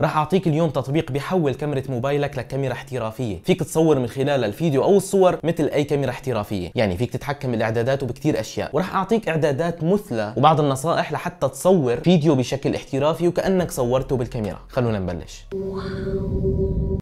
راح اعطيك اليوم تطبيق بيحول كاميرا موبايلك لكاميرا احترافيه فيك تصور من خلال الفيديو او الصور مثل اي كاميرا احترافيه يعني فيك تتحكم بالاعدادات وبكثير اشياء وراح اعطيك اعدادات مثلى وبعض النصائح لحتى تصور فيديو بشكل احترافي وكانك صورته بالكاميرا خلونا نبلش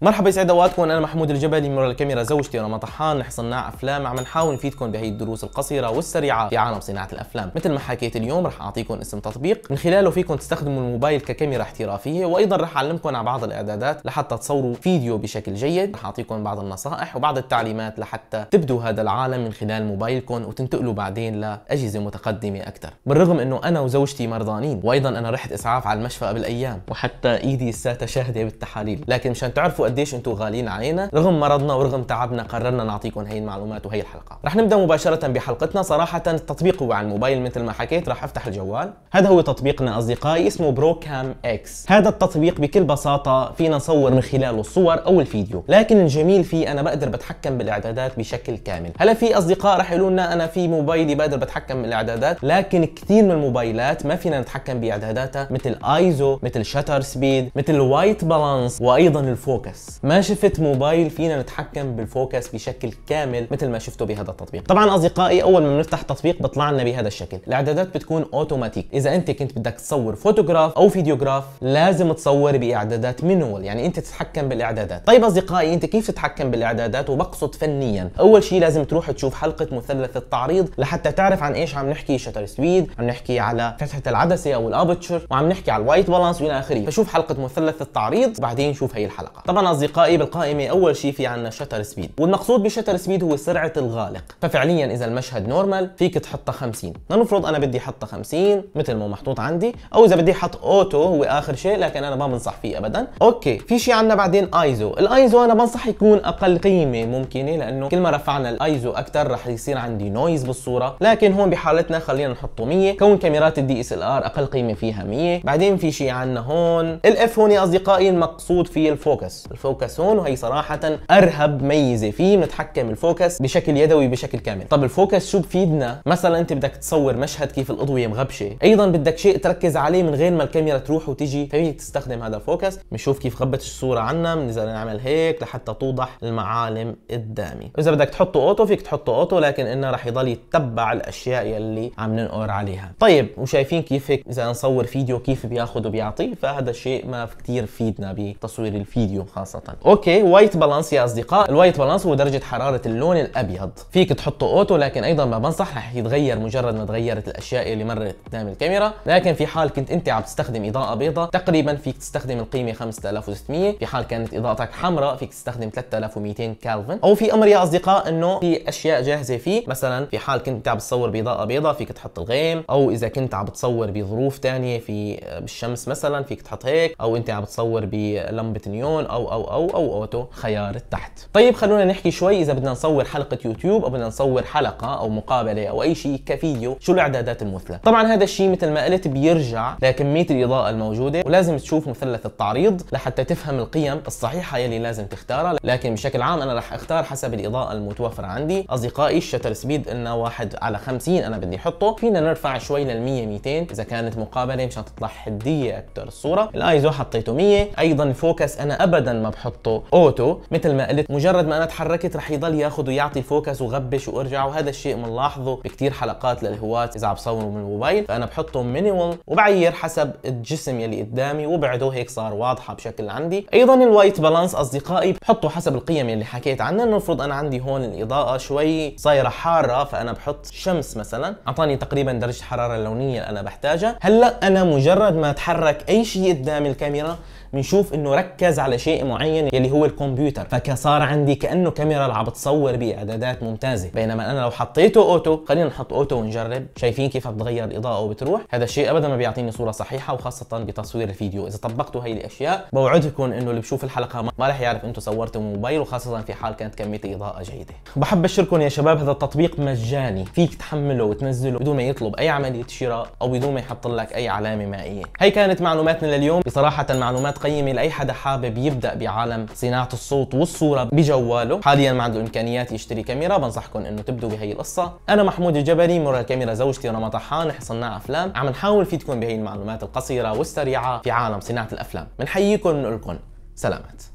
مرحبا يسعد اوقاتكم انا محمود الجبلي من ورا الكاميرا زوجتي رمى طحان صناع افلام عم نحاول نفيدكم بهي الدروس القصيره والسريعه في عالم صناعه الافلام مثل ما حكيت اليوم رح اعطيكم اسم تطبيق من خلاله فيكم تستخدموا الموبايل ككاميرا احترافيه وايضا رح اعلمكم على بعض الاعدادات لحتى تصوروا فيديو بشكل جيد رح اعطيكم بعض النصائح وبعض التعليمات لحتى تبدوا هذا العالم من خلال موبايلكم وتنتقلوا بعدين لاجهزه متقدمه اكثر بالرغم انه انا وزوجتي مرضانين وايضا انا رحت اسعاف على المشفى قبل ايام وحتى ايدي لساتها شاهده بالتحاليل لكن مشان تعرفوا قديش انتم غاليين علينا رغم مرضنا ورغم تعبنا قررنا نعطيكم هي المعلومات وهي الحلقه رح نبدا مباشره بحلقتنا صراحه التطبيق هو على الموبايل مثل ما حكيت رح افتح الجوال هذا هو تطبيقنا اصدقائي اسمه بروكام اكس هذا التطبيق بكل بساطه فينا نصور من خلاله الصور او الفيديو لكن الجميل فيه انا بقدر بتحكم بالاعدادات بشكل كامل هلا في اصدقاء رح يقولوا لنا انا في موبايلي بقدر بتحكم بالاعدادات لكن كثير من الموبايلات ما فينا نتحكم باعداداتها مثل ايزو مثل شتر سبيد مثل وايت بالانس وايضا الفوكس الفوكس ما شفت موبايل فينا نتحكم بالفوكس بشكل كامل مثل ما شفته بهذا التطبيق طبعا اصدقائي اول ما بنفتح تطبيق بيطلع لنا بهذا الشكل الاعدادات بتكون اوتوماتيك اذا انت كنت بدك تصور فوتوغراف او فيديوغراف لازم تصور باعدادات مينوال يعني انت تتحكم بالاعدادات طيب اصدقائي انت كيف تتحكم بالاعدادات وبقصد فنيا اول شيء لازم تروح تشوف حلقه مثلث التعريض لحتى تعرف عن ايش عم نحكي شتر سبيد عم نحكي على فتحه العدسه او الابتشر وعم نحكي على الوايت بالانس والى اخره فشوف حلقه مثلث التعريض بعدين شوف هي الحلقه طبعا طبعا اصدقائي بالقائمه اول شيء في عندنا شتر سبيد والمقصود بشتر سبيد هو سرعه الغالق ففعليا اذا المشهد نورمال فيك تحطه 50 لنفرض انا بدي حطه 50 مثل ما محطوط عندي او اذا بدي احط اوتو هو اخر شيء لكن انا ما بنصح فيه ابدا اوكي في شيء عندنا بعدين ايزو الايزو انا بنصح يكون اقل قيمه ممكنه لانه كل ما رفعنا الايزو اكثر رح يصير عندي نويز بالصوره لكن هون بحالتنا خلينا نحطه 100 كون كاميرات الدي اس ال ار اقل قيمه فيها 100 بعدين في شيء عندنا هون الاف هون يا اصدقائي المقصود فيه الفوكس الفوكس هون وهي صراحه ارهب ميزه فيه بنتحكم الفوكس بشكل يدوي بشكل كامل طب الفوكس شو بفيدنا مثلا انت بدك تصور مشهد كيف الاضويه مغبشه ايضا بدك شيء تركز عليه من غير ما الكاميرا تروح وتيجي فيك تستخدم هذا الفوكس بنشوف كيف غبت الصوره عنا بنزل نعمل هيك لحتى توضح المعالم قدامي اذا بدك تحطه اوتو فيك تحطه اوتو لكن انه رح يضل يتبع الاشياء يلي عم ننقر عليها طيب وشايفين كيف هيك اذا نصور فيديو كيف بياخذ وبيعطي فهذا الشيء ما كثير فيدنا بتصوير الفيديو خاصه اوكي وايت بالانس يا اصدقاء الوايت بالانس هو درجه حراره اللون الابيض فيك تحطه اوتو لكن ايضا ما بنصح رح يتغير مجرد ما تغيرت الاشياء اللي مرت قدام الكاميرا لكن في حال كنت انت عم تستخدم اضاءه بيضاء تقريبا فيك تستخدم القيمه 5600 في حال كانت اضاءتك حمراء فيك تستخدم 3200 كالفن او في امر يا اصدقاء انه في اشياء جاهزه فيه مثلا في حال كنت عم تصور باضاءه بيضاء فيك تحط الغيم او اذا كنت عم بتصور بظروف ثانيه في بالشمس مثلا فيك تحط هيك او انت عم بتصور بلمبه نيون او او او او او اوتو خيار تحت طيب خلونا نحكي شوي اذا بدنا نصور حلقه يوتيوب او بدنا نصور حلقه او مقابله او اي شيء كفيديو شو الاعدادات المثلى طبعا هذا الشيء مثل ما قلت بيرجع لكميه الاضاءه الموجوده ولازم تشوف مثلث التعريض لحتى تفهم القيم الصحيحه يلي لازم تختارها لكن بشكل عام انا راح اختار حسب الاضاءه المتوفره عندي اصدقائي الشتر سبيد انه واحد على 50 انا بدي احطه فينا نرفع شوي لل 100 200 اذا كانت مقابله مشان تطلع حديه اكثر الصوره الايزو حطيته 100 ايضا فوكس انا ابدا احيانا ما بحطه اوتو مثل ما قلت مجرد ما انا تحركت رح يضل ياخذ ويعطي فوكس وغبش وارجع وهذا الشيء بنلاحظه بكثير حلقات للهواة اذا عم صوروا من الموبايل فانا بحطه مينيمال وبعير حسب الجسم يلي قدامي وبعده هيك صار واضحه بشكل عندي ايضا الوايت بالانس اصدقائي بحطه حسب القيم يلي حكيت عنها المفروض انا عندي هون الاضاءه شوي صايره حاره فانا بحط شمس مثلا اعطاني تقريبا درجه الحراره اللونيه اللي انا بحتاجها هلا انا مجرد ما اتحرك اي شيء قدام الكاميرا بنشوف انه ركز على شيء معين يلي هو الكمبيوتر فكصار عندي كانه كاميرا عم بتصور باعدادات ممتازه بينما انا لو حطيته اوتو خلينا نحط اوتو ونجرب شايفين كيف بتغير الاضاءه وبتروح هذا الشيء ابدا ما بيعطيني صوره صحيحه وخاصه بتصوير الفيديو اذا طبقتوا هي الاشياء بوعدكم انه اللي بشوف الحلقه ما راح يعرف انتم صورتوا موبايل وخاصه في حال كانت كميه الاضاءه جيده بحب بشركم يا شباب هذا التطبيق مجاني فيك تحمله وتنزله بدون ما يطلب اي عمليه شراء او بدون ما يحط لك اي علامه مائيه هي كانت معلوماتنا لليوم بصراحه معلومات القيمة لاي حدا حابب يبدا بعالم صناعه الصوت والصوره بجواله حاليا ما عنده امكانيات يشتري كاميرا بنصحكم انه تبدوا بهي القصه انا محمود الجبلي مرة الكاميرا زوجتي رنا طحان صناع افلام عم نحاول فيدكم بهي المعلومات القصيره والسريعه في عالم صناعه الافلام بنحييكم ونقول لكم سلامات